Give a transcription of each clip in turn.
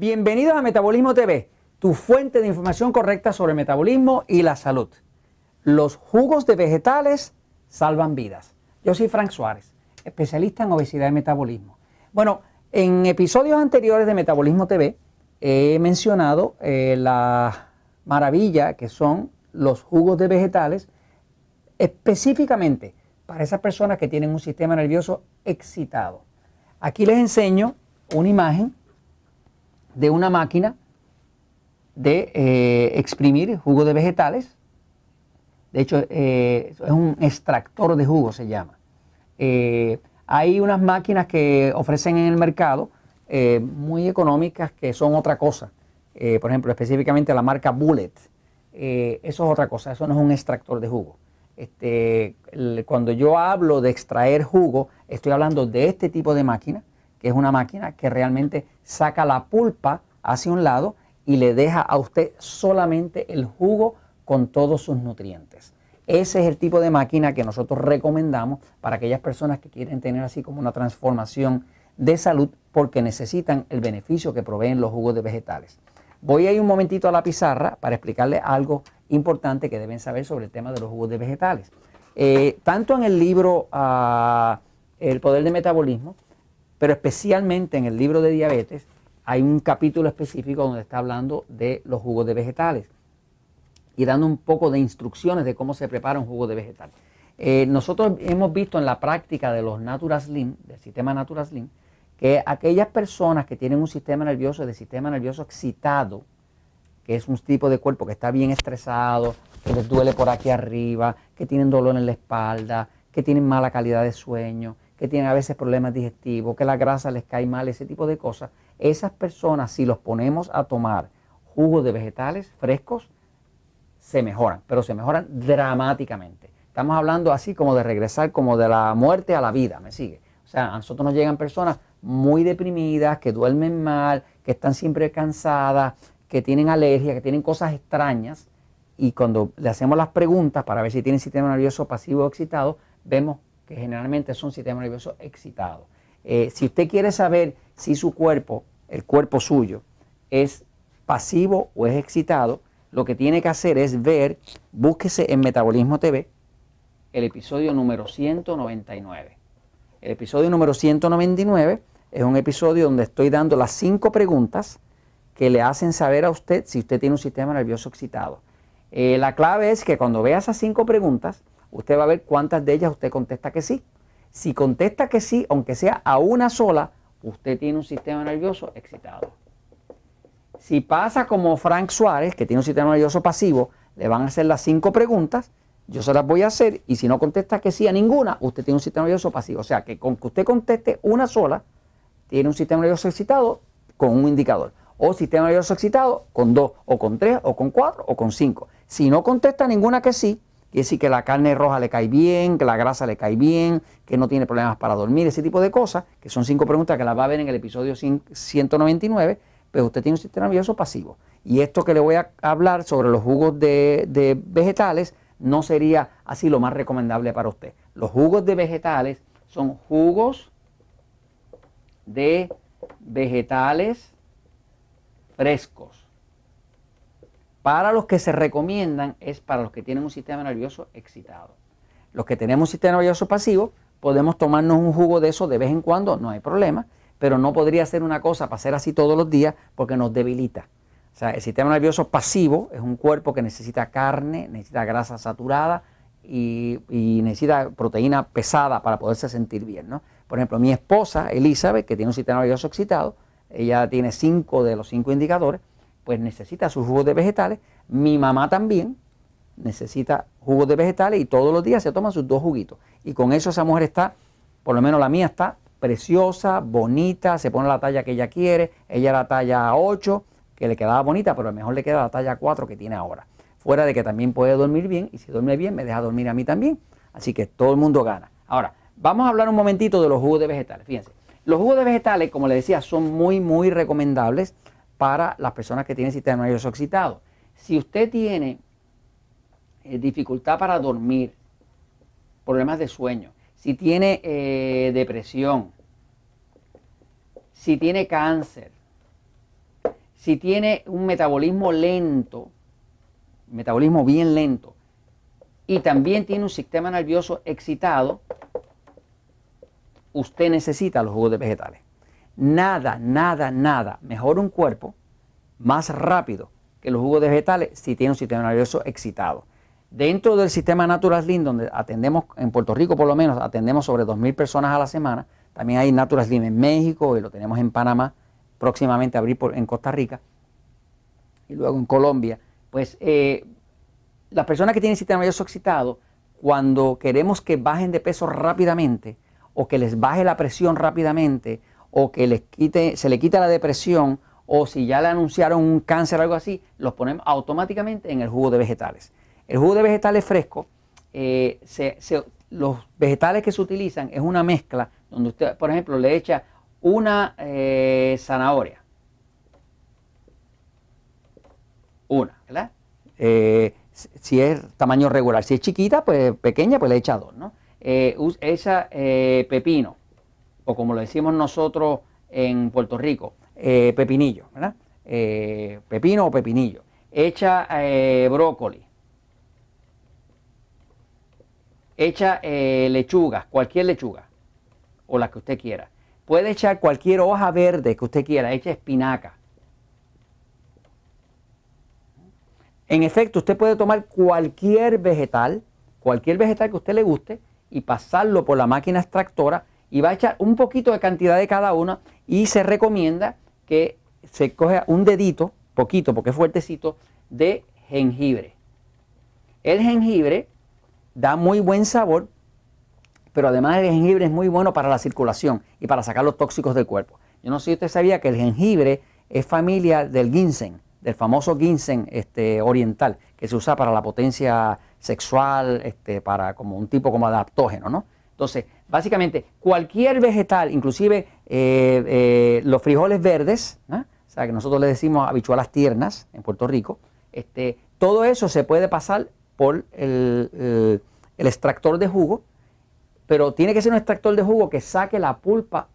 Bienvenidos a Metabolismo TV, tu fuente de información correcta sobre el metabolismo y la salud. Los jugos de vegetales salvan vidas. Yo soy Frank Suárez, especialista en obesidad y metabolismo. Bueno, en episodios anteriores de Metabolismo TV he mencionado eh, la maravilla que son los jugos de vegetales, específicamente para esas personas que tienen un sistema nervioso excitado. Aquí les enseño una imagen de una máquina de eh, exprimir jugo de vegetales. De hecho, eh, es un extractor de jugo, se llama. Eh, hay unas máquinas que ofrecen en el mercado muy económicas que son otra cosa. por ejemplo, específicamente la marca Bullet. eso es otra cosa, eso no es un extractor de jugo. Este, cuando yo hablo de extraer jugo, estoy hablando de este tipo de máquina que es una máquina que realmente saca la pulpa hacia un lado y le deja a usted solamente el jugo con todos sus nutrientes. Ese es el tipo de máquina que nosotros recomendamos para aquellas personas que quieren tener así como una transformación de salud porque necesitan el beneficio que proveen los jugos de vegetales. Voy a un momentito a la pizarra para explicarles algo importante que deben saber sobre el tema de los jugos de vegetales. Eh, tanto en el libro ah, El poder de metabolismo pero especialmente en el libro de diabetes hay un capítulo específico donde está hablando de los jugos de vegetales y dando un poco de instrucciones de cómo se prepara un jugo de vegetal. Eh, nosotros hemos visto en la práctica de los slim del sistema natura slim que aquellas personas que tienen un sistema nervioso, de sistema nervioso excitado, que es un tipo de cuerpo que está bien estresado, que les duele por aquí arriba, que tienen dolor en la espalda, que tienen mala calidad de sueño, que tienen a veces problemas digestivos, que la grasa les cae mal, ese tipo de cosas, esas personas si los ponemos a tomar jugos de vegetales frescos, se mejoran, pero se mejoran dramáticamente. Estamos hablando así como de regresar como de la muerte a la vida, ¿me sigue? O sea, a nosotros nos llegan personas muy deprimidas, que duermen mal, que están siempre cansadas, que tienen alergias, que tienen cosas extrañas. Y cuando le hacemos las preguntas para ver si tienen sistema nervioso pasivo o excitado, vemos que generalmente son sistemas nerviosos excitados. Eh, si usted quiere saber si su cuerpo, el cuerpo suyo, es pasivo o es excitado, lo que tiene que hacer es ver, búsquese en Metabolismo TV, el episodio número 199. El episodio número 199 es un episodio donde estoy dando las cinco preguntas que le hacen saber a usted si usted tiene un sistema nervioso excitado. Eh, la clave es que cuando vea esas cinco preguntas, usted va a ver cuántas de ellas usted contesta que sí. Si contesta que sí, aunque sea a una sola, usted tiene un sistema nervioso excitado. Si pasa como Frank Suárez, que tiene un sistema nervioso pasivo, le van a hacer las cinco preguntas, yo se las voy a hacer y si no contesta que sí a ninguna, usted tiene un sistema nervioso pasivo. O sea que con que usted conteste una sola, tiene un sistema nervioso excitado con un indicador. O sistema nervioso excitado con dos, o con tres, o con cuatro, o con cinco. Si no contesta ninguna que sí, Quiere decir que la carne roja le cae bien, que la grasa le cae bien, que no tiene problemas para dormir, ese tipo de cosas, que son cinco preguntas que las va a ver en el episodio 199, pero usted tiene un sistema nervioso pasivo. Y esto que le voy a hablar sobre los jugos de vegetales no sería así lo más recomendable para usted. Los jugos de vegetales son jugos de vegetales frescos para los que se recomiendan es para los que tienen un sistema nervioso excitado. Los que tenemos un sistema nervioso pasivo, podemos tomarnos un jugo de eso de vez en cuando, no hay problema, pero no podría ser una cosa para hacer así todos los días porque nos debilita. O sea, el sistema nervioso pasivo es un cuerpo que necesita carne, necesita grasa saturada y, necesita proteína pesada para poderse sentir bien. ¿no? Por ejemplo, mi esposa, Elizabeth, que tiene un sistema nervioso excitado, ella tiene cinco de los cinco indicadores, pues necesita sus jugos de vegetales. Mi mamá también necesita jugos de vegetales y todos los días se toma sus dos juguitos. Y con eso esa mujer está, por lo menos la mía está preciosa, bonita, se pone la talla que ella quiere, ella la talla 8, que le quedaba bonita, pero a lo mejor le queda la talla 4 que tiene ahora. Fuera de que también puede dormir bien y si duerme bien me deja dormir a mí también. Así que todo el mundo gana. Ahora, vamos a hablar un momentito de los jugos de vegetales. Fíjense, los jugos de vegetales, como les decía, son muy, muy recomendables para las personas que tienen sistema nervioso excitado. Si usted tiene eh, dificultad para dormir, problemas de sueño, si tiene eh, depresión, si tiene cáncer, si tiene un metabolismo lento, metabolismo bien lento, y también tiene un sistema nervioso excitado, usted necesita los jugos de vegetales. Nada, nada, nada. Mejor un cuerpo más rápido que los jugos de vegetales si tiene un sistema nervioso excitado. Dentro del sistema Natural donde atendemos, en Puerto Rico por lo menos, atendemos sobre 2.000 personas a la semana, también hay Natural Slim en México y lo tenemos en Panamá, próximamente a abrir en Costa Rica y luego en Colombia. Pues eh, las personas que tienen sistema nervioso excitado, cuando queremos que bajen de peso rápidamente o que les baje la presión rápidamente o que les quite, se le quita la depresión o si ya le anunciaron un cáncer o algo así, los ponemos automáticamente en el jugo de vegetales. El jugo de vegetales fresco, eh, los vegetales que se utilizan es una mezcla donde usted, por ejemplo, le echa una eh, zanahoria. Una, ¿verdad? Eh, si es tamaño regular, si es chiquita, pues pequeña, pues le echa dos, ¿no? echa pepino, o como lo decimos nosotros en Puerto Rico, eh, pepinillo, ¿verdad? Eh, pepino o pepinillo. Echa eh, brócoli. Echa lechuga, cualquier lechuga, o la que usted quiera. Puede echar cualquier hoja verde que usted quiera, echa espinaca. En efecto, usted puede tomar cualquier vegetal, cualquier vegetal que usted le guste, y pasarlo por la máquina extractora y va a echar un poquito de cantidad de cada una y se recomienda que se coja un dedito, poquito porque es fuertecito, de jengibre. El jengibre da muy buen sabor, pero además el jengibre es muy bueno para la circulación y para sacar los tóxicos del cuerpo. Yo no sé si usted sabía que el jengibre es familia del ginseng, del famoso ginseng este, oriental, que se usa para la potencia sexual, este, para como un tipo como adaptógeno, ¿no? Entonces, básicamente, cualquier vegetal, inclusive eh, eh, los frijoles verdes, o sea, que nosotros le decimos habichuelas tiernas en Puerto Rico, este, todo eso se puede pasar por eh, el extractor de jugo, pero tiene que ser un extractor de jugo que saque la pulpa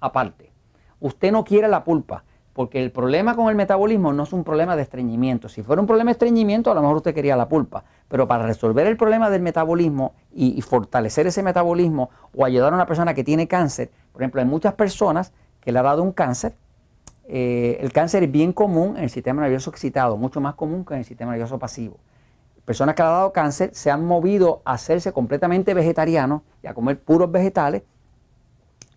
aparte. Usted no quiere la pulpa. Porque el problema con el metabolismo no es un problema de estreñimiento. Si fuera un problema de estreñimiento, a lo mejor usted quería la pulpa. Pero para resolver el problema del metabolismo y, fortalecer ese metabolismo o ayudar a una persona que tiene cáncer, por ejemplo, hay muchas personas que le ha dado un cáncer. Eh, el cáncer es bien común en el sistema nervioso excitado, mucho más común que en el sistema nervioso pasivo. Personas que le han dado cáncer se han movido a hacerse completamente vegetarianos y a comer puros vegetales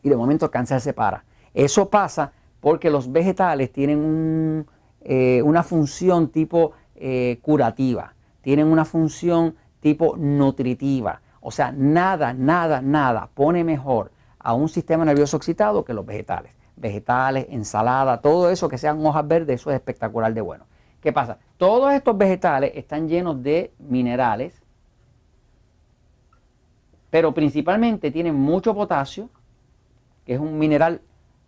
y de momento el cáncer se para. Eso pasa porque los vegetales tienen eh, una función tipo eh, curativa, tienen una función tipo nutritiva. O sea, nada, nada, nada pone mejor a un sistema nervioso excitado que los vegetales. Vegetales, ensalada, todo eso que sean hojas verdes, eso es espectacular de bueno. ¿Qué pasa? Todos estos vegetales están llenos de minerales, pero principalmente tienen mucho potasio, que es un mineral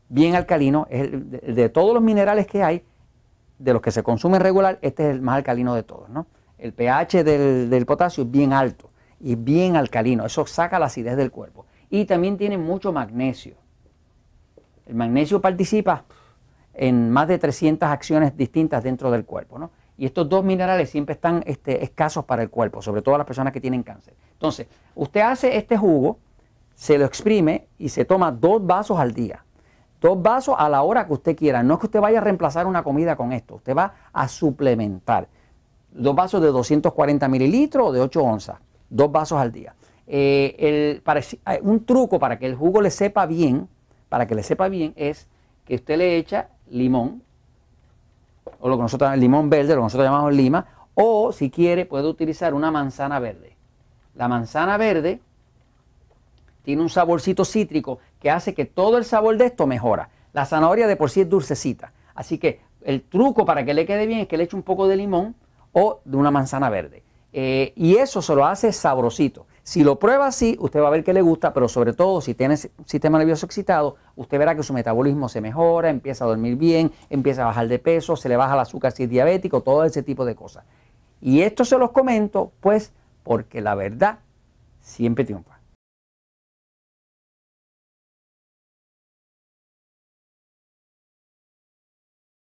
bien alcalino, de, todos los minerales que hay, de los que se consumen regular, este es el más alcalino de todos. ¿no? El pH del, potasio es bien alto y bien alcalino, eso saca la acidez del cuerpo. Y también tiene mucho magnesio. El magnesio participa en más de 300 acciones distintas dentro del cuerpo. ¿no? Y estos dos minerales siempre están este, escasos para el cuerpo, sobre todo las personas que tienen cáncer. Entonces, usted hace este jugo, se lo exprime y se toma dos vasos al día. Dos vasos a la hora que usted quiera. No es que usted vaya a reemplazar una comida con esto. Usted va a suplementar. Dos vasos de 240 mililitros o de 8 onzas. Dos vasos al día. Eh, eh, un truco para que el jugo le sepa bien, para que le sepa bien, es que usted le echa limón, o lo que nosotros llamamos limón verde, lo que nosotros llamamos lima, o si quiere puede utilizar una manzana verde. La manzana verde tiene un saborcito cítrico que hace que todo el sabor de esto mejora. La zanahoria de por sí es dulcecita, así que el truco para que le quede bien es que le eche un poco de limón o de una manzana verde. Eh, y eso se lo hace sabrosito. Si lo prueba así, usted va a ver que le gusta, pero sobre todo si tiene un sistema nervioso excitado, usted verá que su metabolismo se mejora, empieza a dormir bien, empieza a bajar de peso, se le baja el azúcar si es diabético, todo ese tipo de cosas. Y esto se los comento, pues, porque la verdad siempre triunfa.